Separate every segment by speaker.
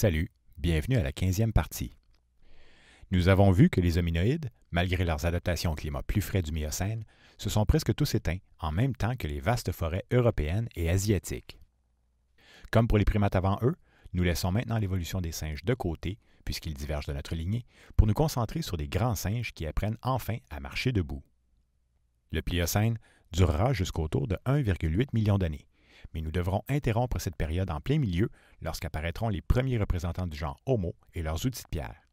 Speaker 1: Salut, bienvenue à la 15 partie. Nous avons vu que les hominoïdes, malgré leurs adaptations au climat plus frais du Miocène, se sont presque tous éteints en même temps que les vastes forêts européennes et asiatiques. Comme pour les primates avant eux, nous laissons maintenant l'évolution des singes de côté, puisqu'ils divergent de notre lignée, pour nous concentrer sur des grands singes qui apprennent enfin à marcher debout. Le Pliocène durera jusqu'autour de 1,8 million d'années, mais nous devrons interrompre cette période en plein milieu lorsqu'apparaîtront les premiers représentants du genre Homo et leurs outils de pierre.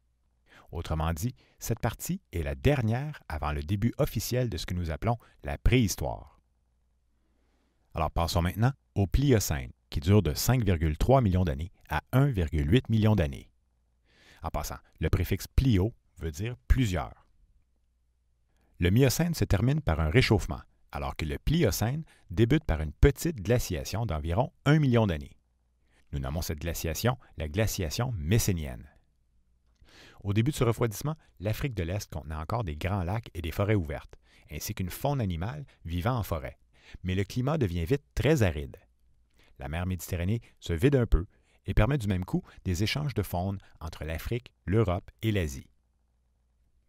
Speaker 1: Autrement dit, cette partie est la dernière avant le début officiel de ce que nous appelons la préhistoire. Alors passons maintenant au Pliocène, qui dure de 5,3 millions d'années à 1,8 millions d'années. En passant, le préfixe plio veut dire plusieurs. Le Miocène se termine par un réchauffement, alors que le Pliocène débute par une petite glaciation d'environ un million d'années. Nous nommons cette glaciation la glaciation messénienne. Au début de ce refroidissement, l'Afrique de l'Est contenait encore des grands lacs et des forêts ouvertes, ainsi qu'une faune animale vivant en forêt. Mais le climat devient vite très aride. La mer Méditerranée se vide un peu et permet du même coup des échanges de faune entre l'Afrique, l'Europe et l'Asie.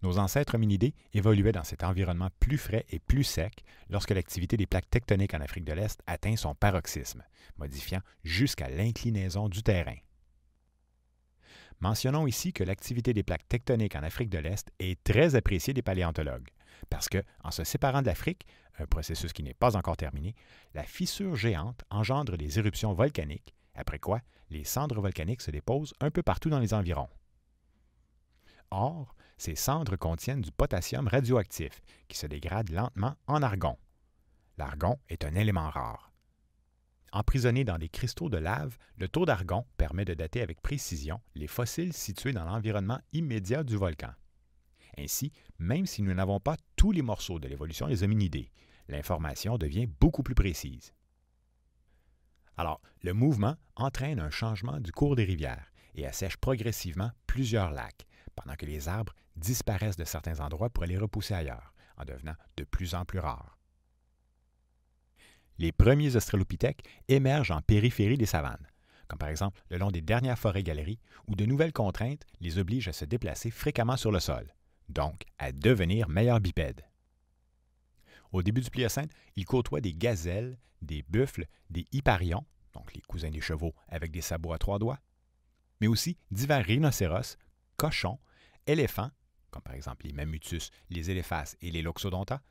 Speaker 1: Nos ancêtres hominidés évoluaient dans cet environnement plus frais et plus sec lorsque l'activité des plaques tectoniques en Afrique de l'Est atteint son paroxysme, modifiant jusqu'à l'inclinaison du terrain. Mentionnons ici que l'activité des plaques tectoniques en Afrique de l'Est est très appréciée des paléontologues, parce que, en se séparant de l'Afrique, un processus qui n'est pas encore terminé, la fissure géante engendre des éruptions volcaniques, après quoi les cendres volcaniques se déposent un peu partout dans les environs. Or, ces cendres contiennent du potassium radioactif qui se dégrade lentement en argon. L'argon est un élément rare. Emprisonné dans des cristaux de lave, le taux d'argon permet de dater avec précision les fossiles situés dans l'environnement immédiat du volcan. Ainsi, même si nous n'avons pas tous les morceaux de l'évolution des hominidés, l'information devient beaucoup plus précise. Alors, le mouvement entraîne un changement du cours des rivières et assèche progressivement plusieurs lacs, pendant que les arbres disparaissent de certains endroits pour les repousser ailleurs, en devenant de plus en plus rares. Les premiers australopithèques émergent en périphérie des savanes, comme par exemple le long des dernières forêts-galeries, où de nouvelles contraintes les obligent à se déplacer fréquemment sur le sol, donc à devenir meilleurs bipèdes. Au début du Pliocène, ils côtoient des gazelles, des buffles, des hipparions, donc les cousins des chevaux avec des sabots à trois doigts, mais aussi divers rhinocéros, cochons, éléphants, comme par exemple les mammutus, les éléphas et les loxodonta,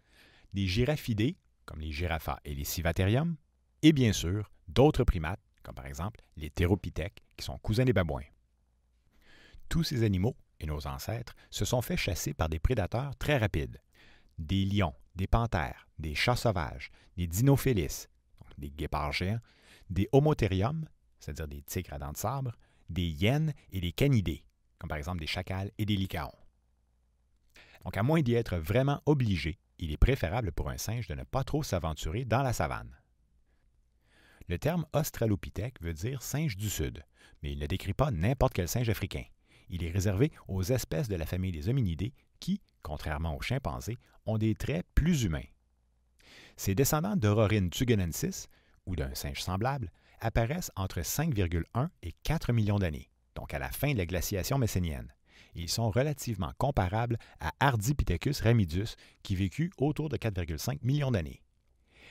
Speaker 1: des girafidés, comme les girafas et les civateriums, et bien sûr d'autres primates, comme par exemple les théropithèques, qui sont cousins des babouins. Tous ces animaux et nos ancêtres se sont fait chasser par des prédateurs très rapides. Des lions, des panthères, des chats sauvages, des dinophélis, des guépards des homotherium, c'est-à-dire des tigres à dents de sabre, des hyènes et des canidés, comme par exemple des chacals et des licaons. Donc, à moins d'y être vraiment obligé, il est préférable pour un singe de ne pas trop s'aventurer dans la savane. Le terme australopithèque veut dire singe du Sud, mais il ne décrit pas n'importe quel singe africain. Il est réservé aux espèces de la famille des hominidés qui, contrairement aux chimpanzés, ont des traits plus humains. Ses descendants d'Aurorine tugenensis, ou d'un singe semblable, apparaissent entre 5,1 et 4 millions d'années, donc à la fin de la glaciation messénienne. Ils sont relativement comparables à Ardipithecus ramidus, qui vécut autour de 4,5 millions d'années.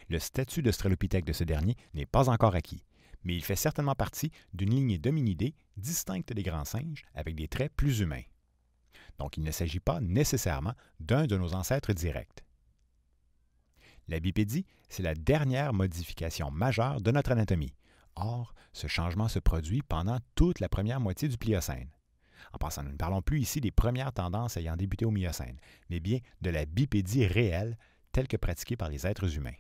Speaker 1: Le statut d'australopithèque de ce dernier n'est pas encore acquis, mais il fait certainement partie d'une lignée d'hominidés distincte des grands singes avec des traits plus humains. Donc il ne s'agit pas nécessairement d'un de nos ancêtres directs. La bipédie, c'est la dernière modification majeure de notre anatomie, Or, ce changement se produit pendant toute la première moitié du Pliocène. En passant, nous ne parlons plus ici des premières tendances ayant débuté au Miocène, mais bien de la bipédie réelle telle que pratiquée par les êtres humains.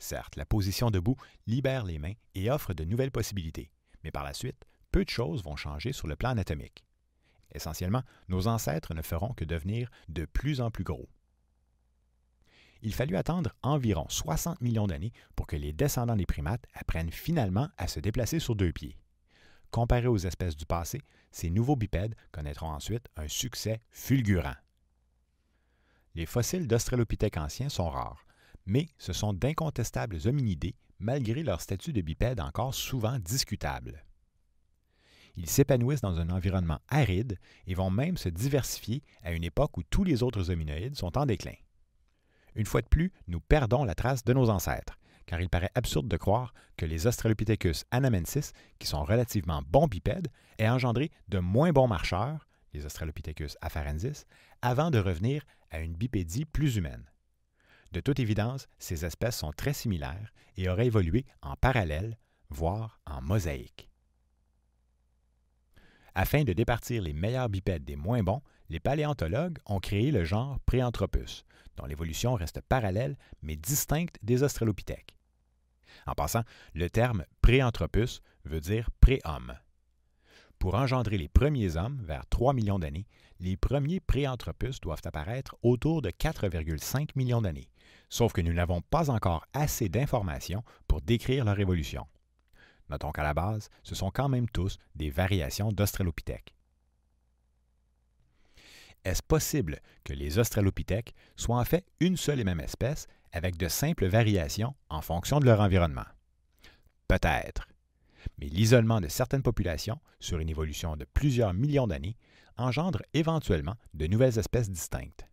Speaker 1: Certes, la position debout libère les mains et offre de nouvelles possibilités, mais par la suite, peu de choses vont changer sur le plan anatomique. Essentiellement, nos ancêtres ne feront que devenir de plus en plus gros il fallut attendre environ 60 millions d'années pour que les descendants des primates apprennent finalement à se déplacer sur deux pieds. Comparés aux espèces du passé, ces nouveaux bipèdes connaîtront ensuite un succès fulgurant. Les fossiles d'Australopithèques anciens sont rares, mais ce sont d'incontestables hominidés malgré leur statut de bipède encore souvent discutable. Ils s'épanouissent dans un environnement aride et vont même se diversifier à une époque où tous les autres hominoïdes sont en déclin. Une fois de plus, nous perdons la trace de nos ancêtres, car il paraît absurde de croire que les Australopithecus anamensis, qui sont relativement bons bipèdes, aient engendré de moins bons marcheurs, les Australopithecus afarensis, avant de revenir à une bipédie plus humaine. De toute évidence, ces espèces sont très similaires et auraient évolué en parallèle, voire en mosaïque. Afin de départir les meilleurs bipèdes des moins bons, les paléontologues ont créé le genre Préanthropus, dont l'évolution reste parallèle mais distincte des Australopithèques. En passant, le terme Préanthropus veut dire « pré-homme ». Pour engendrer les premiers hommes, vers 3 millions d'années, les premiers Préanthropus doivent apparaître autour de 4,5 millions d'années, sauf que nous n'avons pas encore assez d'informations pour décrire leur évolution. Notons qu'à la base, ce sont quand même tous des variations d'Australopithèques est-ce possible que les australopithèques soient en fait une seule et même espèce avec de simples variations en fonction de leur environnement? Peut-être. Mais l'isolement de certaines populations sur une évolution de plusieurs millions d'années engendre éventuellement de nouvelles espèces distinctes.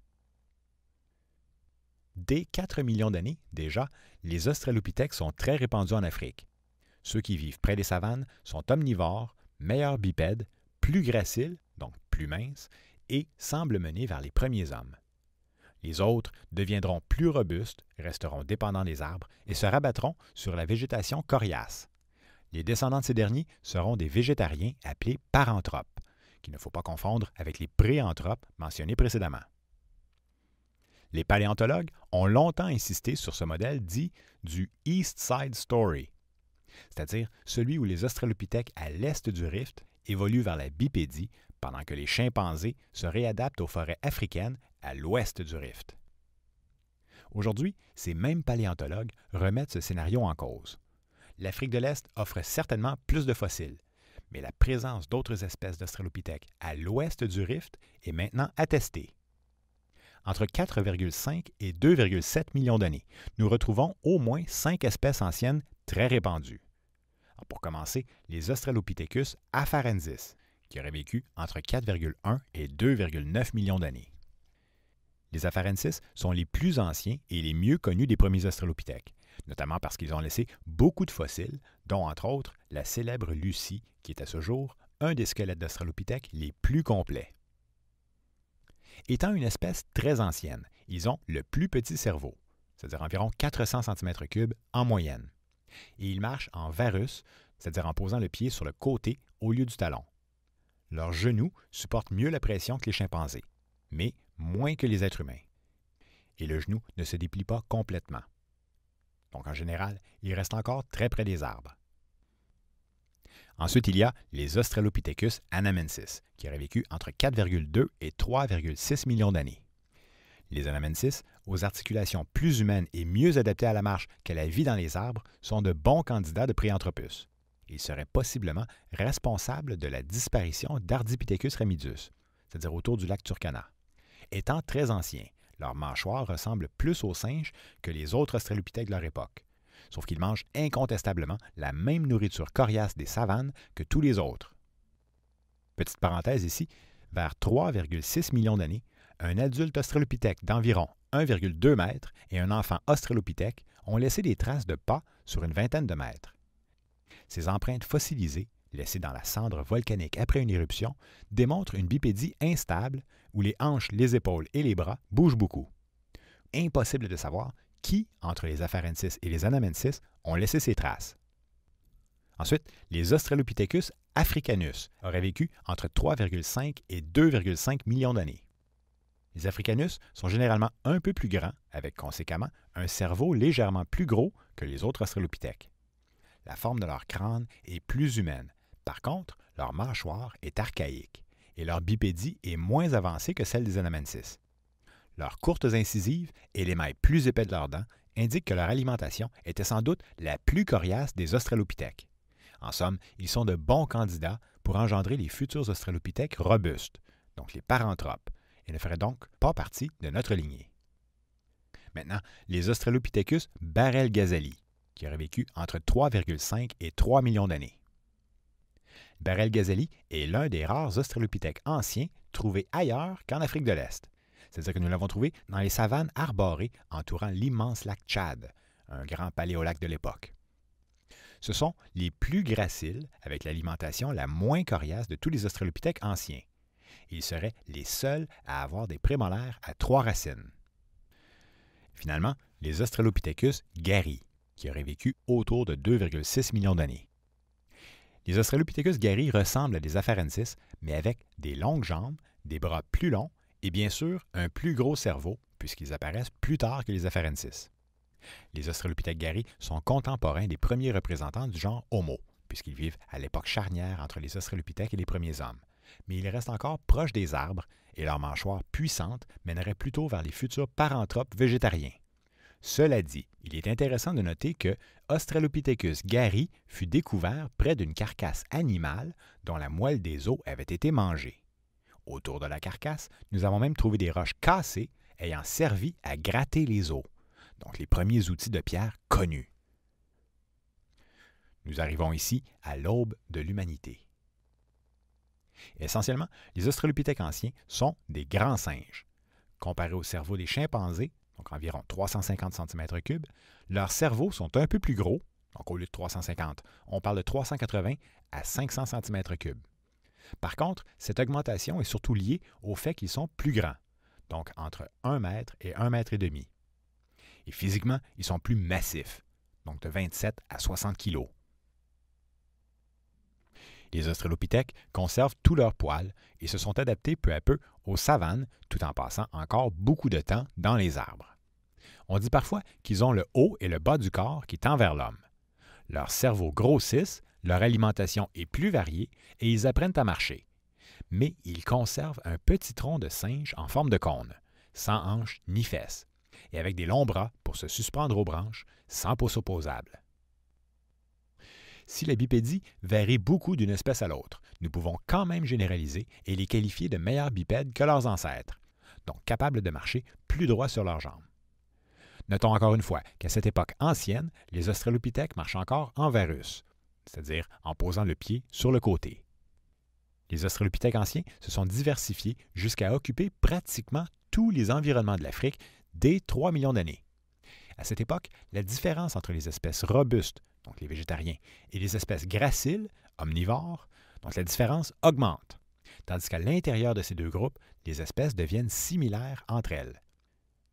Speaker 1: Dès 4 millions d'années déjà, les australopithèques sont très répandus en Afrique. Ceux qui vivent près des savanes sont omnivores, meilleurs bipèdes, plus graciles, donc plus minces, et semble mener vers les premiers hommes. Les autres deviendront plus robustes, resteront dépendants des arbres et se rabattront sur la végétation coriace. Les descendants de ces derniers seront des végétariens appelés paranthropes, qu'il ne faut pas confondre avec les préanthropes mentionnés précédemment. Les paléontologues ont longtemps insisté sur ce modèle dit du East Side Story, c'est-à-dire celui où les australopithèques à l'est du rift évoluent vers la bipédie pendant que les chimpanzés se réadaptent aux forêts africaines à l'ouest du rift. Aujourd'hui, ces mêmes paléontologues remettent ce scénario en cause. L'Afrique de l'Est offre certainement plus de fossiles, mais la présence d'autres espèces d'Australopithèques à l'ouest du rift est maintenant attestée. Entre 4,5 et 2,7 millions d'années, nous retrouvons au moins cinq espèces anciennes très répandues. pour commencer, les Australopithecus afarensis, qui aurait vécu entre 4,1 et 2,9 millions d'années. Les afarensis sont les plus anciens et les mieux connus des premiers australopithèques, notamment parce qu'ils ont laissé beaucoup de fossiles, dont entre autres la célèbre Lucie, qui est à ce jour un des squelettes d'Australopithèques les plus complets. Étant une espèce très ancienne, ils ont le plus petit cerveau, c'est-à-dire environ 400 cm3 en moyenne. Et ils marchent en varus, c'est-à-dire en posant le pied sur le côté au lieu du talon, leurs genoux supportent mieux la pression que les chimpanzés, mais moins que les êtres humains. Et le genou ne se déplie pas complètement. Donc en général, ils restent encore très près des arbres. Ensuite, il y a les Australopithecus anamensis, qui auraient vécu entre 4,2 et 3,6 millions d'années. Les anamensis, aux articulations plus humaines et mieux adaptées à la marche qu'à la vie dans les arbres, sont de bons candidats de préanthropus ils seraient possiblement responsable de la disparition d'Ardipithecus ramidus, c'est-à-dire autour du lac Turkana. Étant très anciens, leurs mâchoires ressemblent plus aux singes que les autres australopithèques de leur époque, sauf qu'ils mangent incontestablement la même nourriture coriace des savanes que tous les autres. Petite parenthèse ici, vers 3,6 millions d'années, un adulte australopithèque d'environ 1,2 m et un enfant australopithèque ont laissé des traces de pas sur une vingtaine de mètres. Ces empreintes fossilisées, laissées dans la cendre volcanique après une éruption, démontrent une bipédie instable où les hanches, les épaules et les bras bougent beaucoup. Impossible de savoir qui, entre les Afarensis et les Anamensis, ont laissé ces traces. Ensuite, les Australopithecus africanus auraient vécu entre 3,5 et 2,5 millions d'années. Les africanus sont généralement un peu plus grands, avec conséquemment un cerveau légèrement plus gros que les autres australopithèques la forme de leur crâne est plus humaine. Par contre, leur mâchoire est archaïque et leur bipédie est moins avancée que celle des anamensis. Leurs courtes incisives et les mailles plus épais de leurs dents indiquent que leur alimentation était sans doute la plus coriace des australopithèques. En somme, ils sont de bons candidats pour engendrer les futurs australopithèques robustes, donc les paranthropes, et ne feraient donc pas partie de notre lignée. Maintenant, les Australopithecus barel qui aurait vécu entre 3,5 et 3 millions d'années. Barel Ghazali est l'un des rares australopithèques anciens trouvés ailleurs qu'en Afrique de l'Est. C'est-à-dire que nous l'avons trouvé dans les savanes arborées entourant l'immense lac Tchad, un grand paléolac de l'époque. Ce sont les plus graciles, avec l'alimentation la moins coriace de tous les australopithèques anciens. Ils seraient les seuls à avoir des prémolaires à trois racines. Finalement, les Australopithecus guéris, qui aurait vécu autour de 2,6 millions d'années. Les Australopithecus gary ressemblent à des Afarensis, mais avec des longues jambes, des bras plus longs et bien sûr un plus gros cerveau, puisqu'ils apparaissent plus tard que les Afarensis. Les Australopithèques gary sont contemporains des premiers représentants du genre Homo, puisqu'ils vivent à l'époque charnière entre les Australopithèques et les premiers hommes. Mais ils restent encore proches des arbres et leur mâchoire puissante mènerait plutôt vers les futurs paranthropes végétariens. Cela dit, il est intéressant de noter que Australopithecus gary fut découvert près d'une carcasse animale dont la moelle des os avait été mangée. Autour de la carcasse, nous avons même trouvé des roches cassées ayant servi à gratter les os, donc les premiers outils de pierre connus. Nous arrivons ici à l'aube de l'humanité. Essentiellement, les australopithèques anciens sont des grands singes. Comparés au cerveau des chimpanzés, donc environ 350 cm3, leurs cerveaux sont un peu plus gros, donc au lieu de 350, on parle de 380 à 500 cm3. Par contre, cette augmentation est surtout liée au fait qu'ils sont plus grands, donc entre 1 mètre et 1 mètre et demi. Et physiquement, ils sont plus massifs, donc de 27 à 60 kg. Les australopithèques conservent tous leurs poils et se sont adaptés peu à peu aux savanes, tout en passant encore beaucoup de temps dans les arbres. On dit parfois qu'ils ont le haut et le bas du corps qui tend vers l'homme. Leur cerveau grossissent, leur alimentation est plus variée et ils apprennent à marcher. Mais ils conservent un petit tronc de singe en forme de cône, sans hanches ni fesses, et avec des longs bras pour se suspendre aux branches, sans peau opposable. Si la bipédie varie beaucoup d'une espèce à l'autre, nous pouvons quand même généraliser et les qualifier de meilleurs bipèdes que leurs ancêtres, donc capables de marcher plus droit sur leurs jambes. Notons encore une fois qu'à cette époque ancienne, les australopithèques marchent encore en varus, c'est-à-dire en posant le pied sur le côté. Les australopithèques anciens se sont diversifiés jusqu'à occuper pratiquement tous les environnements de l'Afrique dès 3 millions d'années. À cette époque, la différence entre les espèces robustes donc les végétariens, et les espèces graciles, omnivores, donc la différence augmente, tandis qu'à l'intérieur de ces deux groupes, les espèces deviennent similaires entre elles.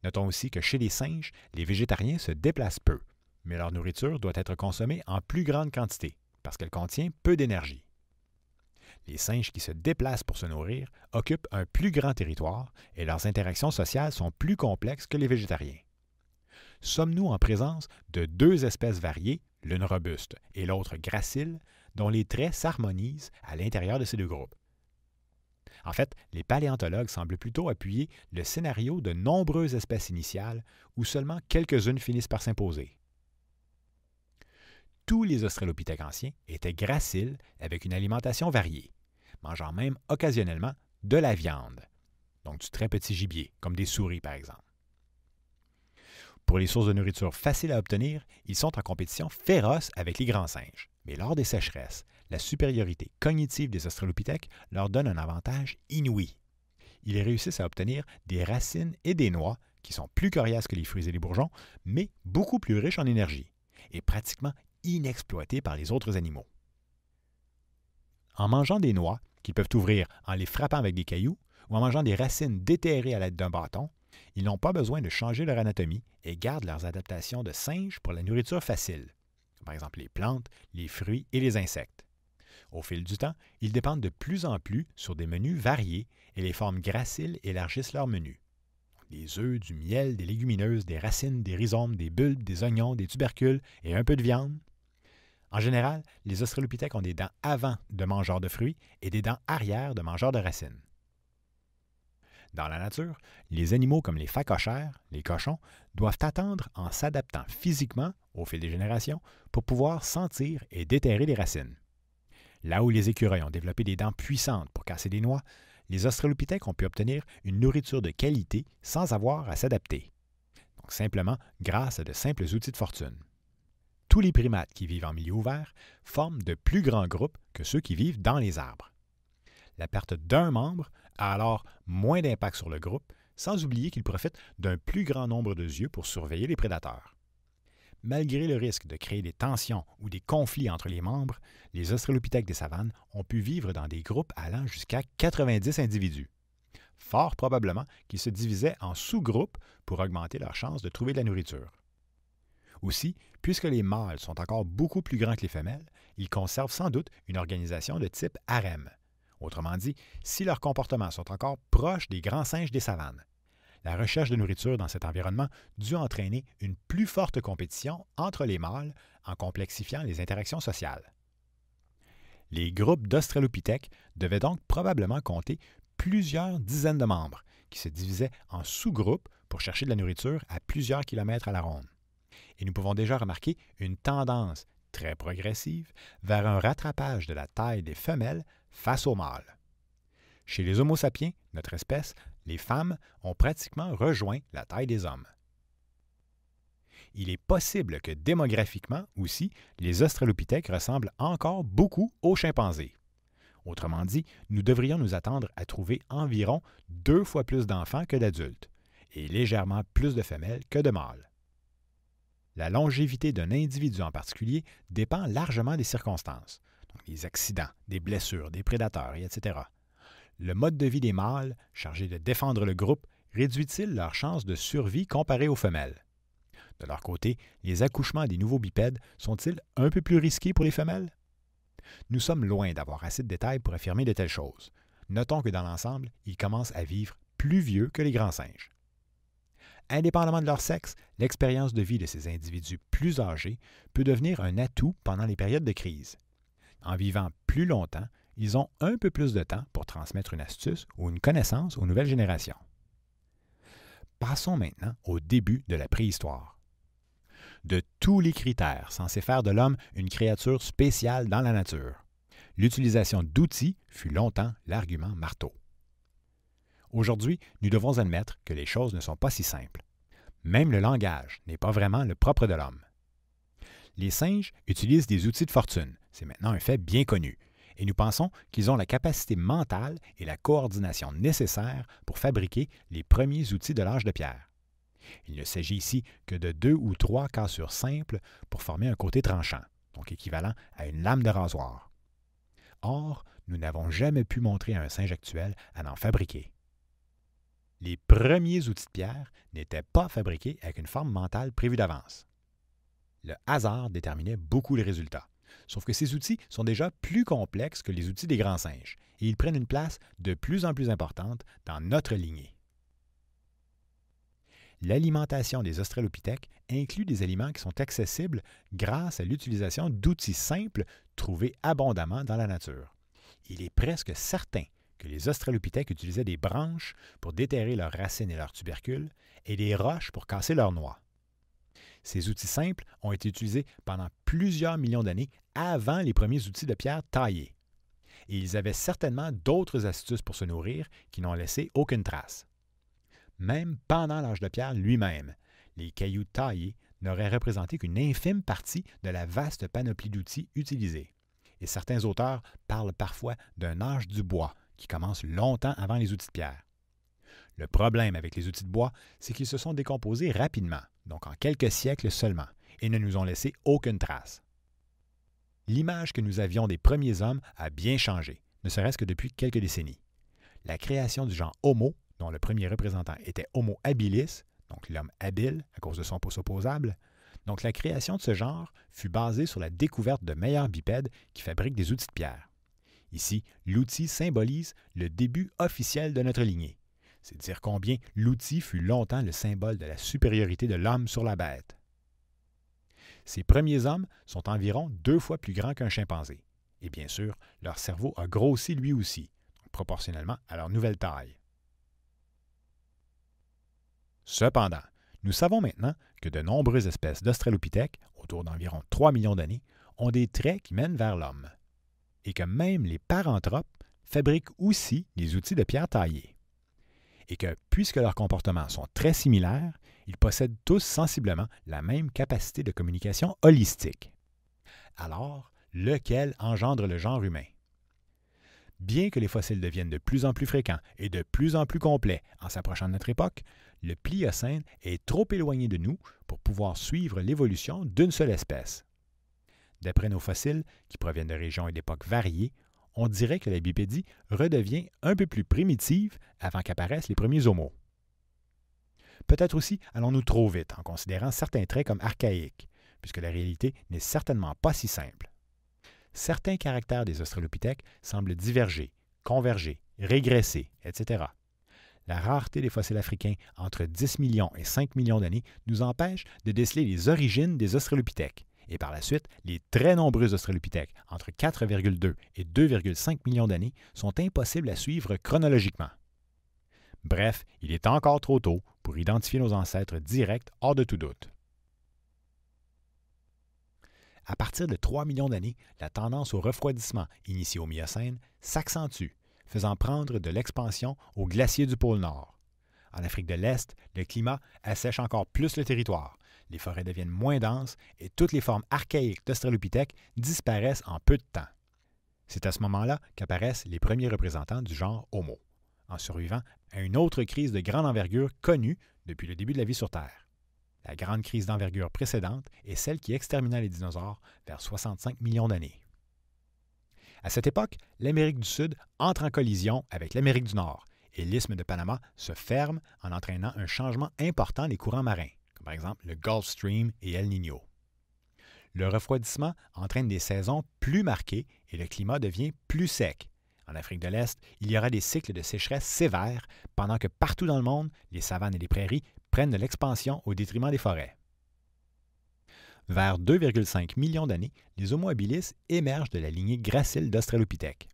Speaker 1: Notons aussi que chez les singes, les végétariens se déplacent peu, mais leur nourriture doit être consommée en plus grande quantité, parce qu'elle contient peu d'énergie. Les singes qui se déplacent pour se nourrir occupent un plus grand territoire et leurs interactions sociales sont plus complexes que les végétariens. Sommes-nous en présence de deux espèces variées l'une robuste et l'autre gracile, dont les traits s'harmonisent à l'intérieur de ces deux groupes. En fait, les paléontologues semblent plutôt appuyer le scénario de nombreuses espèces initiales où seulement quelques-unes finissent par s'imposer. Tous les australopithèques anciens étaient graciles avec une alimentation variée, mangeant même occasionnellement de la viande, donc du très petit gibier, comme des souris par exemple. Pour les sources de nourriture faciles à obtenir, ils sont en compétition féroce avec les grands singes. Mais lors des sécheresses, la supériorité cognitive des australopithèques leur donne un avantage inouï. Ils réussissent à obtenir des racines et des noix qui sont plus coriaces que les fruits et les bourgeons, mais beaucoup plus riches en énergie et pratiquement inexploitées par les autres animaux. En mangeant des noix, qu'ils peuvent ouvrir en les frappant avec des cailloux, ou en mangeant des racines déterrées à l'aide d'un bâton, ils n'ont pas besoin de changer leur anatomie et gardent leurs adaptations de singes pour la nourriture facile, par exemple les plantes, les fruits et les insectes. Au fil du temps, ils dépendent de plus en plus sur des menus variés et les formes graciles élargissent leur menu. Des œufs, du miel, des légumineuses, des racines, des rhizomes, des bulbes, des oignons, des tubercules et un peu de viande. En général, les australopithèques ont des dents avant de mangeurs de fruits et des dents arrière de mangeurs de racines. Dans la nature, les animaux comme les facochères, les cochons, doivent attendre en s'adaptant physiquement au fil des générations pour pouvoir sentir et déterrer les racines. Là où les écureuils ont développé des dents puissantes pour casser des noix, les australopithèques ont pu obtenir une nourriture de qualité sans avoir à s'adapter. Donc simplement grâce à de simples outils de fortune. Tous les primates qui vivent en milieu ouvert forment de plus grands groupes que ceux qui vivent dans les arbres. La perte d'un membre a alors moins d'impact sur le groupe, sans oublier qu'il profite d'un plus grand nombre de yeux pour surveiller les prédateurs. Malgré le risque de créer des tensions ou des conflits entre les membres, les Australopithèques des savanes ont pu vivre dans des groupes allant jusqu'à 90 individus. Fort probablement qu'ils se divisaient en sous-groupes pour augmenter leur chance de trouver de la nourriture. Aussi, puisque les mâles sont encore beaucoup plus grands que les femelles, ils conservent sans doute une organisation de type harem, Autrement dit, si leurs comportements sont encore proches des grands singes des savanes. La recherche de nourriture dans cet environnement dut entraîner une plus forte compétition entre les mâles en complexifiant les interactions sociales. Les groupes d'Australopithèques devaient donc probablement compter plusieurs dizaines de membres qui se divisaient en sous-groupes pour chercher de la nourriture à plusieurs kilomètres à la ronde. Et nous pouvons déjà remarquer une tendance très progressive, vers un rattrapage de la taille des femelles face aux mâles. Chez les Homo sapiens, notre espèce, les femmes ont pratiquement rejoint la taille des hommes. Il est possible que démographiquement aussi, les Australopithèques ressemblent encore beaucoup aux chimpanzés. Autrement dit, nous devrions nous attendre à trouver environ deux fois plus d'enfants que d'adultes et légèrement plus de femelles que de mâles. La longévité d'un individu en particulier dépend largement des circonstances, des accidents, des blessures, des prédateurs, etc. Le mode de vie des mâles, chargé de défendre le groupe, réduit-il leur chances de survie comparées aux femelles? De leur côté, les accouchements des nouveaux bipèdes sont-ils un peu plus risqués pour les femelles? Nous sommes loin d'avoir assez de détails pour affirmer de telles choses. Notons que dans l'ensemble, ils commencent à vivre plus vieux que les grands singes indépendamment de leur sexe, l'expérience de vie de ces individus plus âgés peut devenir un atout pendant les périodes de crise. En vivant plus longtemps, ils ont un peu plus de temps pour transmettre une astuce ou une connaissance aux nouvelles générations. Passons maintenant au début de la préhistoire. De tous les critères censés faire de l'homme une créature spéciale dans la nature, l'utilisation d'outils fut longtemps l'argument marteau. Aujourd'hui, nous devons admettre que les choses ne sont pas si simples. Même le langage n'est pas vraiment le propre de l'homme. Les singes utilisent des outils de fortune, c'est maintenant un fait bien connu, et nous pensons qu'ils ont la capacité mentale et la coordination nécessaires pour fabriquer les premiers outils de l'âge de pierre. Il ne s'agit ici que de deux ou trois cassures simples pour former un côté tranchant, donc équivalent à une lame de rasoir. Or, nous n'avons jamais pu montrer à un singe actuel à en fabriquer les premiers outils de pierre n'étaient pas fabriqués avec une forme mentale prévue d'avance. Le hasard déterminait beaucoup les résultats. Sauf que ces outils sont déjà plus complexes que les outils des grands singes, et ils prennent une place de plus en plus importante dans notre lignée. L'alimentation des Australopithèques inclut des aliments qui sont accessibles grâce à l'utilisation d'outils simples trouvés abondamment dans la nature. Il est presque certain que les Australopithèques utilisaient des branches pour déterrer leurs racines et leurs tubercules et des roches pour casser leurs noix. Ces outils simples ont été utilisés pendant plusieurs millions d'années avant les premiers outils de pierre taillés. Et ils avaient certainement d'autres astuces pour se nourrir qui n'ont laissé aucune trace. Même pendant l'âge de pierre lui-même, les cailloux taillés n'auraient représenté qu'une infime partie de la vaste panoplie d'outils utilisés. Et certains auteurs parlent parfois d'un âge du bois qui commence longtemps avant les outils de pierre. Le problème avec les outils de bois, c'est qu'ils se sont décomposés rapidement, donc en quelques siècles seulement, et ne nous ont laissé aucune trace. L'image que nous avions des premiers hommes a bien changé, ne serait-ce que depuis quelques décennies. La création du genre Homo, dont le premier représentant était Homo habilis, donc l'homme habile à cause de son pouce opposable, donc la création de ce genre fut basée sur la découverte de meilleurs bipèdes qui fabriquent des outils de pierre. Ici, l'outil symbolise le début officiel de notre lignée. C'est dire combien l'outil fut longtemps le symbole de la supériorité de l'homme sur la bête. Ces premiers hommes sont environ deux fois plus grands qu'un chimpanzé. Et bien sûr, leur cerveau a grossi lui aussi, proportionnellement à leur nouvelle taille. Cependant, nous savons maintenant que de nombreuses espèces d'Australopithèques, autour d'environ 3 millions d'années, ont des traits qui mènent vers l'homme et que même les paranthropes fabriquent aussi des outils de pierre taillée. Et que, puisque leurs comportements sont très similaires, ils possèdent tous sensiblement la même capacité de communication holistique. Alors, lequel engendre le genre humain? Bien que les fossiles deviennent de plus en plus fréquents et de plus en plus complets en s'approchant de notre époque, le Pliocène est trop éloigné de nous pour pouvoir suivre l'évolution d'une seule espèce. D'après nos fossiles, qui proviennent de régions et d'époques variées, on dirait que la bipédie redevient un peu plus primitive avant qu'apparaissent les premiers homos. Peut-être aussi allons-nous trop vite en considérant certains traits comme archaïques, puisque la réalité n'est certainement pas si simple. Certains caractères des australopithèques semblent diverger, converger, régresser, etc. La rareté des fossiles africains entre 10 millions et 5 millions d'années nous empêche de déceler les origines des australopithèques, et par la suite, les très nombreux australopithèques, entre 4,2 et 2,5 millions d'années, sont impossibles à suivre chronologiquement. Bref, il est encore trop tôt pour identifier nos ancêtres directs hors de tout doute. À partir de 3 millions d'années, la tendance au refroidissement initiée au Miocène s'accentue, faisant prendre de l'expansion aux glaciers du pôle Nord. En Afrique de l'Est, le climat assèche encore plus le territoire, les forêts deviennent moins denses et toutes les formes archaïques d'Australopithèque disparaissent en peu de temps. C'est à ce moment-là qu'apparaissent les premiers représentants du genre Homo, en survivant à une autre crise de grande envergure connue depuis le début de la vie sur Terre. La grande crise d'envergure précédente est celle qui extermina les dinosaures vers 65 millions d'années. À cette époque, l'Amérique du Sud entre en collision avec l'Amérique du Nord et l'isthme de Panama se ferme en entraînant un changement important des courants marins par exemple le Gulf Stream et El Niño. Le refroidissement entraîne des saisons plus marquées et le climat devient plus sec. En Afrique de l'Est, il y aura des cycles de sécheresse sévères, pendant que partout dans le monde, les savanes et les prairies prennent de l'expansion au détriment des forêts. Vers 2,5 millions d'années, les Homo habilis émergent de la lignée gracile d'Australopithèques.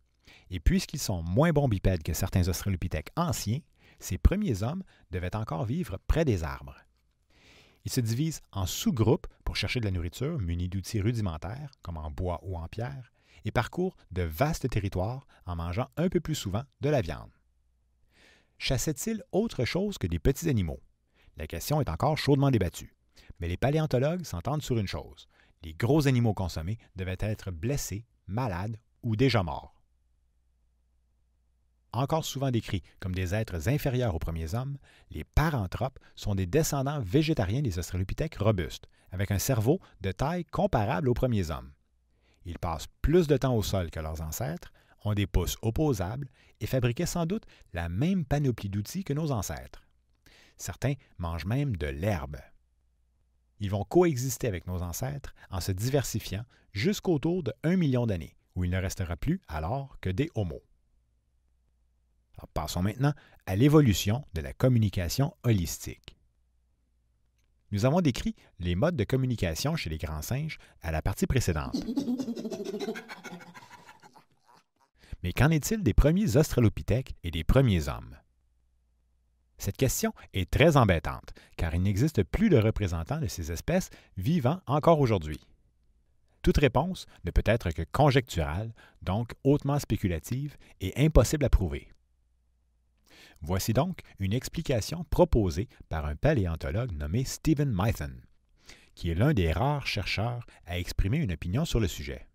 Speaker 1: Et puisqu'ils sont moins bons bipèdes que certains Australopithèques anciens, ces premiers hommes devaient encore vivre près des arbres. Ils se divisent en sous-groupes pour chercher de la nourriture munis d'outils rudimentaires, comme en bois ou en pierre, et parcourent de vastes territoires en mangeant un peu plus souvent de la viande. Chassaient-ils autre chose que des petits animaux? La question est encore chaudement débattue. Mais les paléontologues s'entendent sur une chose. Les gros animaux consommés devaient être blessés, malades ou déjà morts encore souvent décrits comme des êtres inférieurs aux premiers hommes, les paranthropes sont des descendants végétariens des australopithèques robustes, avec un cerveau de taille comparable aux premiers hommes. Ils passent plus de temps au sol que leurs ancêtres, ont des pouces opposables et fabriquaient sans doute la même panoplie d'outils que nos ancêtres. Certains mangent même de l'herbe. Ils vont coexister avec nos ancêtres en se diversifiant jusqu'autour de 1 million d'années, où il ne restera plus alors que des homos passons maintenant à l'évolution de la communication holistique. Nous avons décrit les modes de communication chez les grands singes à la partie précédente. Mais qu'en est-il des premiers australopithèques et des premiers hommes? Cette question est très embêtante, car il n'existe plus de représentants de ces espèces vivant encore aujourd'hui. Toute réponse ne peut être que conjecturale, donc hautement spéculative et impossible à prouver. Voici donc une explication proposée par un paléontologue nommé Stephen Mython, qui est l'un des rares chercheurs à exprimer une opinion sur le sujet.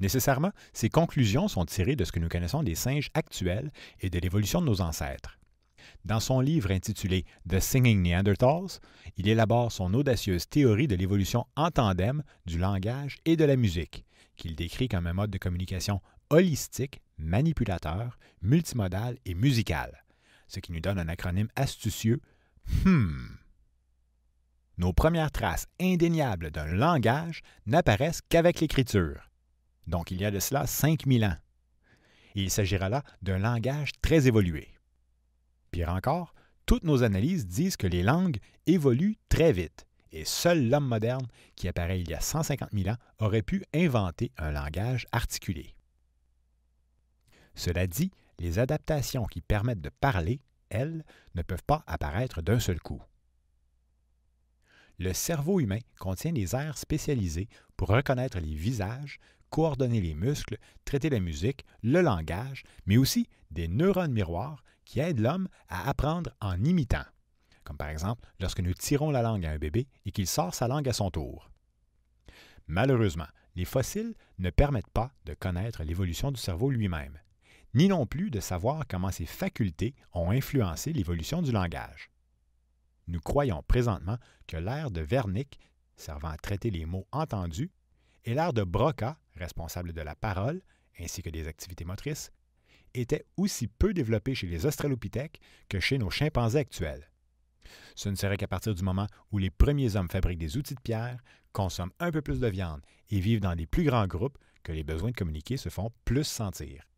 Speaker 1: Nécessairement, ses conclusions sont tirées de ce que nous connaissons des singes actuels et de l'évolution de nos ancêtres. Dans son livre intitulé The Singing Neanderthals, il élabore son audacieuse théorie de l'évolution en tandem du langage et de la musique, qu'il décrit comme un mode de communication holistique manipulateur, multimodal et musical, ce qui nous donne un acronyme astucieux HMM. Nos premières traces indéniables d'un langage n'apparaissent qu'avec l'écriture, donc il y a de cela 5000 ans. Il s'agira là d'un langage très évolué. Pire encore, toutes nos analyses disent que les langues évoluent très vite et seul l'homme moderne, qui apparaît il y a 150 000 ans, aurait pu inventer un langage articulé. Cela dit, les adaptations qui permettent de parler, elles, ne peuvent pas apparaître d'un seul coup. Le cerveau humain contient des aires spécialisées pour reconnaître les visages, coordonner les muscles, traiter la musique, le langage, mais aussi des neurones miroirs qui aident l'homme à apprendre en imitant, comme par exemple lorsque nous tirons la langue à un bébé et qu'il sort sa langue à son tour. Malheureusement, les fossiles ne permettent pas de connaître l'évolution du cerveau lui-même, ni non plus de savoir comment ces facultés ont influencé l'évolution du langage. Nous croyons présentement que l'ère de Wernicke, servant à traiter les mots entendus, et l'ère de Broca, responsable de la parole, ainsi que des activités motrices, étaient aussi peu développées chez les Australopithèques que chez nos chimpanzés actuels. Ce ne serait qu'à partir du moment où les premiers hommes fabriquent des outils de pierre, consomment un peu plus de viande et vivent dans des plus grands groupes que les besoins de communiquer se font plus sentir.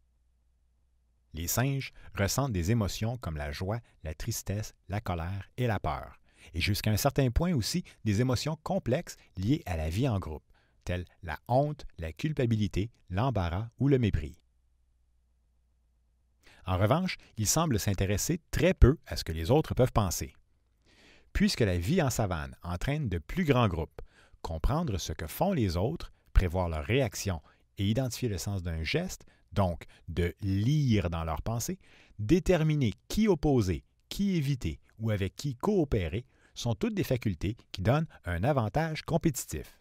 Speaker 1: Les singes ressentent des émotions comme la joie, la tristesse, la colère et la peur, et jusqu'à un certain point aussi des émotions complexes liées à la vie en groupe, telles la honte, la culpabilité, l'embarras ou le mépris. En revanche, ils semblent s'intéresser très peu à ce que les autres peuvent penser. Puisque la vie en savane entraîne de plus grands groupes, comprendre ce que font les autres, prévoir leurs réactions et identifier le sens d'un geste donc de lire dans leurs pensées, déterminer qui opposer, qui éviter ou avec qui coopérer, sont toutes des facultés qui donnent un avantage compétitif.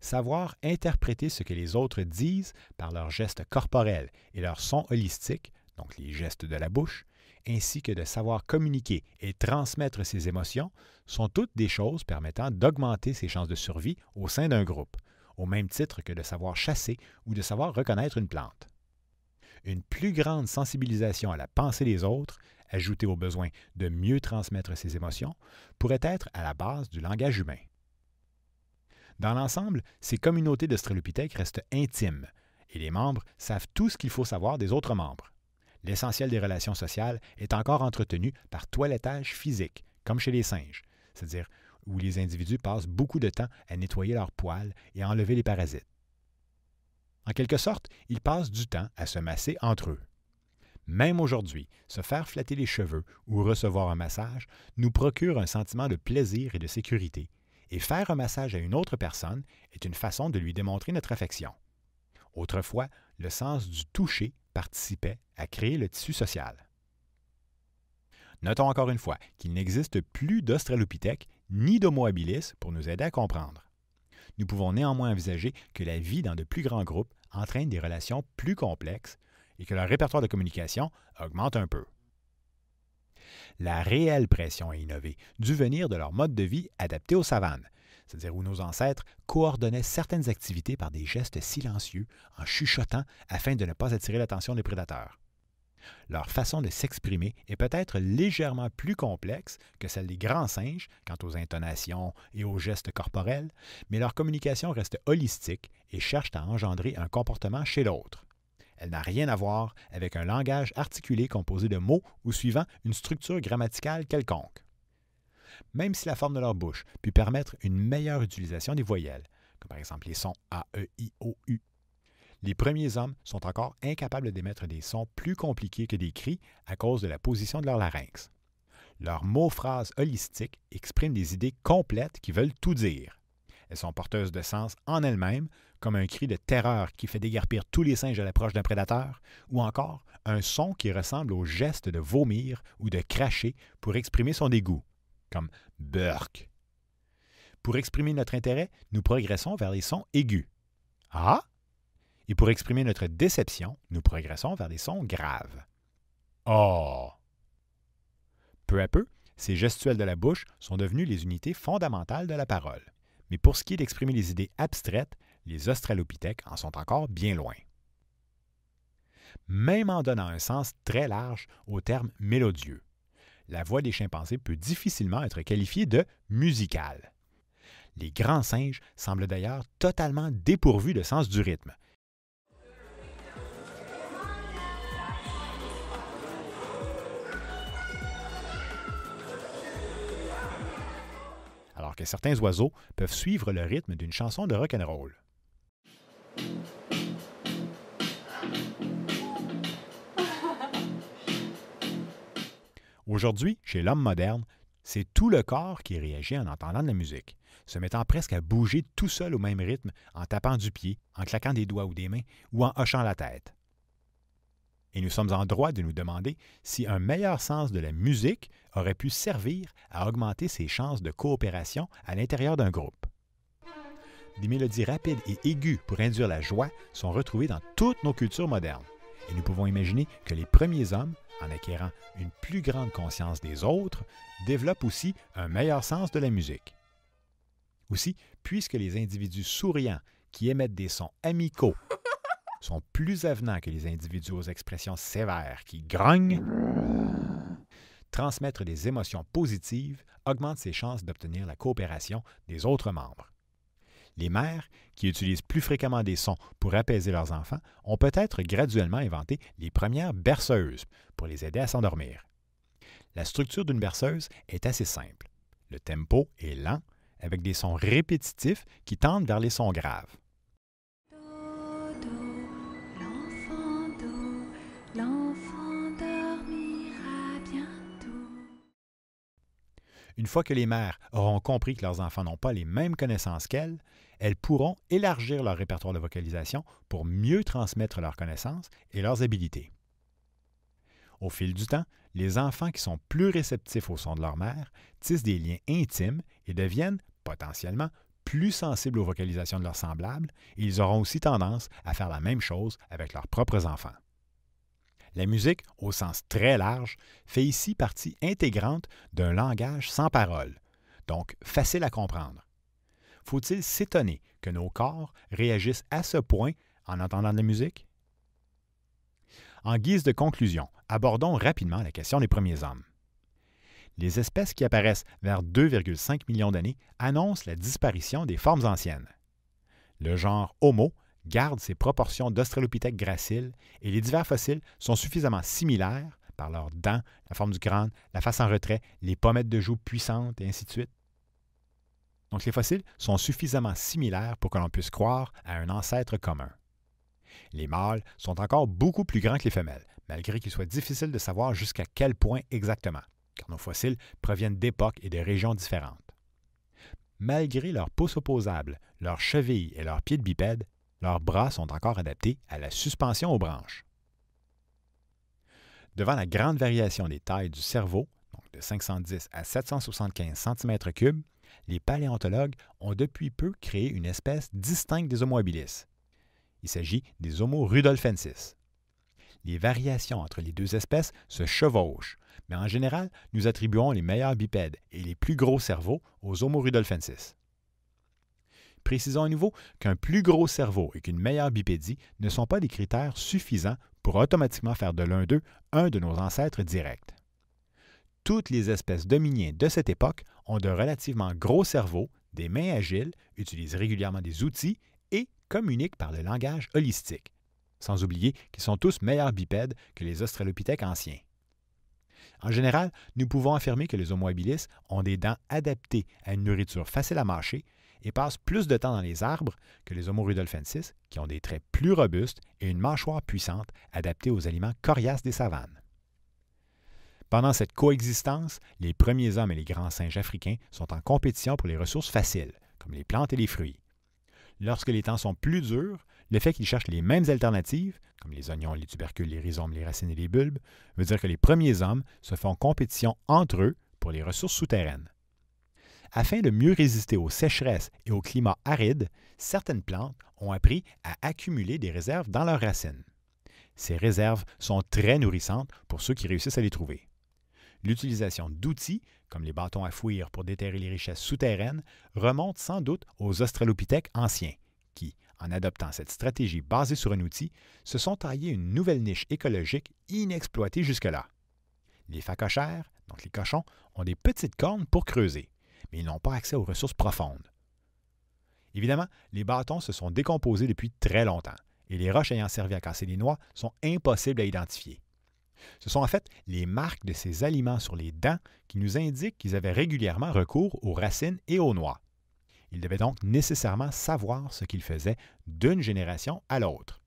Speaker 1: Savoir interpréter ce que les autres disent par leurs gestes corporels et leurs sons holistiques, donc les gestes de la bouche, ainsi que de savoir communiquer et transmettre ses émotions, sont toutes des choses permettant d'augmenter ses chances de survie au sein d'un groupe, au même titre que de savoir chasser ou de savoir reconnaître une plante. Une plus grande sensibilisation à la pensée des autres, ajoutée au besoin de mieux transmettre ses émotions, pourrait être à la base du langage humain. Dans l'ensemble, ces communautés d'Australopithèques restent intimes, et les membres savent tout ce qu'il faut savoir des autres membres. L'essentiel des relations sociales est encore entretenu par toilettage physique, comme chez les singes, c'est-à-dire où les individus passent beaucoup de temps à nettoyer leurs poils et à enlever les parasites. En quelque sorte, ils passent du temps à se masser entre eux. Même aujourd'hui, se faire flatter les cheveux ou recevoir un massage nous procure un sentiment de plaisir et de sécurité, et faire un massage à une autre personne est une façon de lui démontrer notre affection. Autrefois, le sens du toucher participait à créer le tissu social. Notons encore une fois qu'il n'existe plus d'Australopithèques ni d'homo habilis pour nous aider à comprendre. Nous pouvons néanmoins envisager que la vie dans de plus grands groupes entraîne des relations plus complexes et que leur répertoire de communication augmente un peu. La réelle pression à innover dû venir de leur mode de vie adapté aux savanes, c'est-à-dire où nos ancêtres coordonnaient certaines activités par des gestes silencieux en chuchotant afin de ne pas attirer l'attention des prédateurs. Leur façon de s'exprimer est peut-être légèrement plus complexe que celle des grands singes quant aux intonations et aux gestes corporels, mais leur communication reste holistique et cherche à engendrer un comportement chez l'autre. Elle n'a rien à voir avec un langage articulé composé de mots ou suivant une structure grammaticale quelconque. Même si la forme de leur bouche peut permettre une meilleure utilisation des voyelles, comme par exemple les sons A, E, I, O, U les premiers hommes sont encore incapables d'émettre des sons plus compliqués que des cris à cause de la position de leur larynx. Leurs mots-phrases holistiques expriment des idées complètes qui veulent tout dire. Elles sont porteuses de sens en elles-mêmes, comme un cri de terreur qui fait déguerpir tous les singes à l'approche d'un prédateur, ou encore un son qui ressemble au geste de vomir ou de cracher pour exprimer son dégoût, comme burk. Pour exprimer notre intérêt, nous progressons vers les sons aigus. Ah et pour exprimer notre déception, nous progressons vers des sons graves. Oh! Peu à peu, ces gestuels de la bouche sont devenus les unités fondamentales de la parole. Mais pour ce qui est d'exprimer les idées abstraites, les australopithèques en sont encore bien loin. Même en donnant un sens très large au terme mélodieux, la voix des chimpanzés peut difficilement être qualifiée de musicale. Les grands singes semblent d'ailleurs totalement dépourvus de sens du rythme, alors que certains oiseaux peuvent suivre le rythme d'une chanson de rock and roll. Aujourd'hui, chez l'homme moderne, c'est tout le corps qui réagit en entendant de la musique, se mettant presque à bouger tout seul au même rythme, en tapant du pied, en claquant des doigts ou des mains, ou en hochant la tête. Et nous sommes en droit de nous demander si un meilleur sens de la musique aurait pu servir à augmenter ses chances de coopération à l'intérieur d'un groupe. Des mélodies rapides et aiguës pour induire la joie sont retrouvées dans toutes nos cultures modernes. Et nous pouvons imaginer que les premiers hommes, en acquérant une plus grande conscience des autres, développent aussi un meilleur sens de la musique. Aussi, puisque les individus souriants qui émettent des sons amicaux sont plus avenants que les individus aux expressions sévères qui grognent, transmettre des émotions positives augmente ses chances d'obtenir la coopération des autres membres. Les mères, qui utilisent plus fréquemment des sons pour apaiser leurs enfants, ont peut-être graduellement inventé les premières berceuses pour les aider à s'endormir. La structure d'une berceuse est assez simple. Le tempo est lent, avec des sons répétitifs qui tendent vers les sons graves. Une fois que les mères auront compris que leurs enfants n'ont pas les mêmes connaissances qu'elles, elles pourront élargir leur répertoire de vocalisation pour mieux transmettre leurs connaissances et leurs habilités. Au fil du temps, les enfants qui sont plus réceptifs au son de leur mère tissent des liens intimes et deviennent, potentiellement, plus sensibles aux vocalisations de leurs semblables, et ils auront aussi tendance à faire la même chose avec leurs propres enfants. La musique, au sens très large, fait ici partie intégrante d'un langage sans parole, donc facile à comprendre. Faut-il s'étonner que nos corps réagissent à ce point en entendant de la musique? En guise de conclusion, abordons rapidement la question des premiers hommes. Les espèces qui apparaissent vers 2,5 millions d'années annoncent la disparition des formes anciennes. Le genre Homo garde ses proportions d'Australopithèque gracile et les divers fossiles sont suffisamment similaires par leurs dents, la forme du crâne, la face en retrait, les pommettes de joues puissantes et ainsi de suite. Donc les fossiles sont suffisamment similaires pour que l'on puisse croire à un ancêtre commun. Les mâles sont encore beaucoup plus grands que les femelles, malgré qu'il soit difficile de savoir jusqu'à quel point exactement, car nos fossiles proviennent d'époques et de régions différentes. Malgré leurs pouces opposables, leurs chevilles et leurs pieds de bipèdes, leurs bras sont encore adaptés à la suspension aux branches. Devant la grande variation des tailles du cerveau, donc de 510 à 775 cm3, les paléontologues ont depuis peu créé une espèce distincte des Homo habilis. Il s'agit des Homo rudolfensis. Les variations entre les deux espèces se chevauchent, mais en général, nous attribuons les meilleurs bipèdes et les plus gros cerveaux aux Homo rudolfensis. Précisons à nouveau qu'un plus gros cerveau et qu'une meilleure bipédie ne sont pas des critères suffisants pour automatiquement faire de l'un d'eux un de nos ancêtres directs. Toutes les espèces dominiennes de cette époque ont de relativement gros cerveaux, des mains agiles, utilisent régulièrement des outils et communiquent par le langage holistique. Sans oublier qu'ils sont tous meilleurs bipèdes que les australopithèques anciens. En général, nous pouvons affirmer que les Homo habilis ont des dents adaptées à une nourriture facile à mâcher, et passent plus de temps dans les arbres que les Homo rudolfensis, qui ont des traits plus robustes et une mâchoire puissante adaptée aux aliments coriaces des savanes. Pendant cette coexistence, les premiers hommes et les grands singes africains sont en compétition pour les ressources faciles, comme les plantes et les fruits. Lorsque les temps sont plus durs, le fait qu'ils cherchent les mêmes alternatives, comme les oignons, les tubercules, les rhizomes, les racines et les bulbes, veut dire que les premiers hommes se font compétition entre eux pour les ressources souterraines. Afin de mieux résister aux sécheresses et aux climats arides, certaines plantes ont appris à accumuler des réserves dans leurs racines. Ces réserves sont très nourrissantes pour ceux qui réussissent à les trouver. L'utilisation d'outils, comme les bâtons à fouiller pour déterrer les richesses souterraines, remonte sans doute aux Australopithèques anciens, qui, en adoptant cette stratégie basée sur un outil, se sont taillés une nouvelle niche écologique inexploitée jusque-là. Les phacochères, donc les cochons, ont des petites cornes pour creuser mais ils n'ont pas accès aux ressources profondes. Évidemment, les bâtons se sont décomposés depuis très longtemps, et les roches ayant servi à casser les noix sont impossibles à identifier. Ce sont en fait les marques de ces aliments sur les dents qui nous indiquent qu'ils avaient régulièrement recours aux racines et aux noix. Ils devaient donc nécessairement savoir ce qu'ils faisaient d'une génération à l'autre.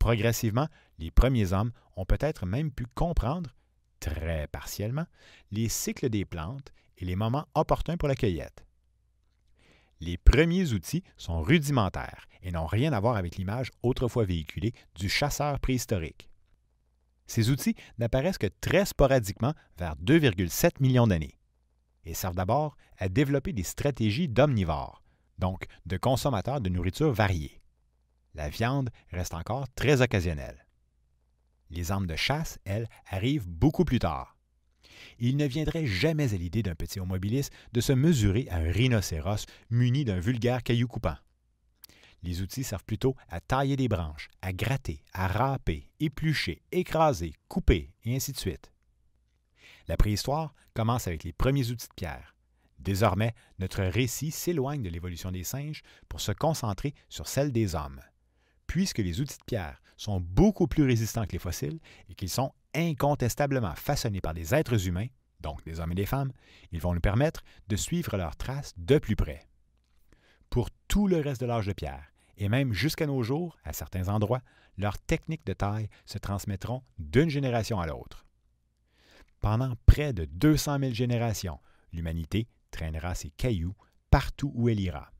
Speaker 1: Progressivement, les premiers hommes ont peut-être même pu comprendre, très partiellement, les cycles des plantes et les moments opportuns pour la cueillette. Les premiers outils sont rudimentaires et n'ont rien à voir avec l'image autrefois véhiculée du chasseur préhistorique. Ces outils n'apparaissent que très sporadiquement vers 2,7 millions d'années et servent d'abord à développer des stratégies d'omnivores, donc de consommateurs de nourriture variée. La viande reste encore très occasionnelle. Les armes de chasse, elles, arrivent beaucoup plus tard il ne viendrait jamais à l'idée d'un petit homobiliste de se mesurer à un rhinocéros muni d'un vulgaire caillou coupant. Les outils servent plutôt à tailler des branches, à gratter, à râper, éplucher, écraser, couper, et ainsi de suite. La préhistoire commence avec les premiers outils de pierre. Désormais, notre récit s'éloigne de l'évolution des singes pour se concentrer sur celle des hommes puisque les outils de pierre sont beaucoup plus résistants que les fossiles et qu'ils sont incontestablement façonnés par des êtres humains, donc des hommes et des femmes, ils vont nous permettre de suivre leurs traces de plus près. Pour tout le reste de l'âge de pierre, et même jusqu'à nos jours, à certains endroits, leurs techniques de taille se transmettront d'une génération à l'autre. Pendant près de 200 000 générations, l'humanité traînera ses cailloux partout où elle ira.